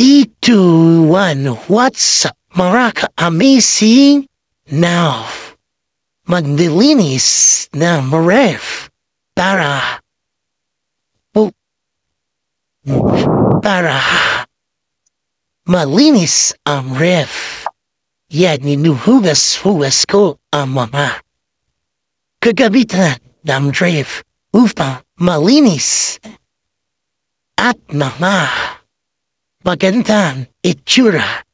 Ito one what's maraka amazing now. Maglilinis na maref para po oh, para malinis ang ref. Yan ninuhugas-hugas ko ang mama. Kagabit na ng Ufa malinis at mama. Magandang itsura.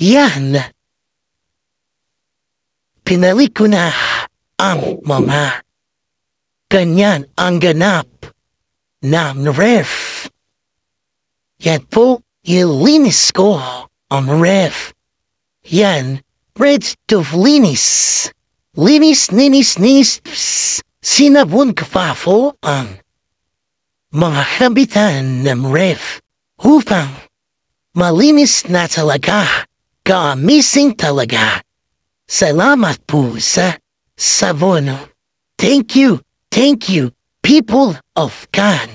Yan. Pinali ko na ang mama. Ganyan ang ganap ng ref. Yan po, ilinis ko ang ref. Yan, red to linis. Linis, linis, linis, sinabon kafafo ang mga kabitan ng ref upang Malinis na talaga. Kamising talaga. Salamat po sa Savono. Thank you, thank you, people of Khan.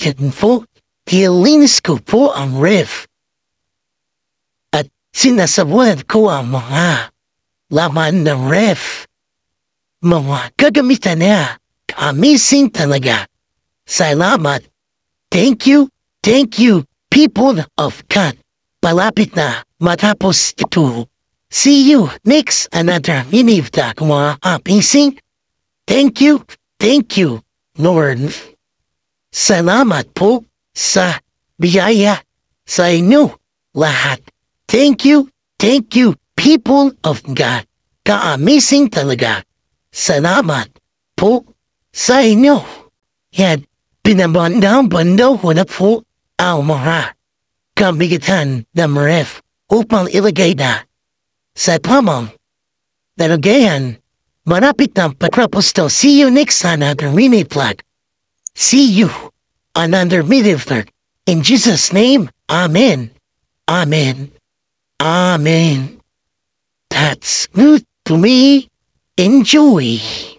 Yan po, kilinis ko po ang riff. At sinasabunan ko ang mga laman ng riff. Mga gagamitan niya, kamising talaga. Salamat. Thank you, thank you, people of God. Palapit na matapos ito. See you next another mini vlog mga kapising. Thank you, thank you, Lord. Salamat po sa biyaya sa inyo lahat. Thank you, thank you, people of God. Ka-amazing talaga. Salamat po sa inyo. Yan, pinabanda-banda ko na po Almora, kabigatan na Marif. upang ilagay na sa pamong. Dalagayan, marapit ng See you next time on the remake plug. See you on under medium plug. In Jesus' name, Amen. Amen. Amen. That's good to me. Enjoy.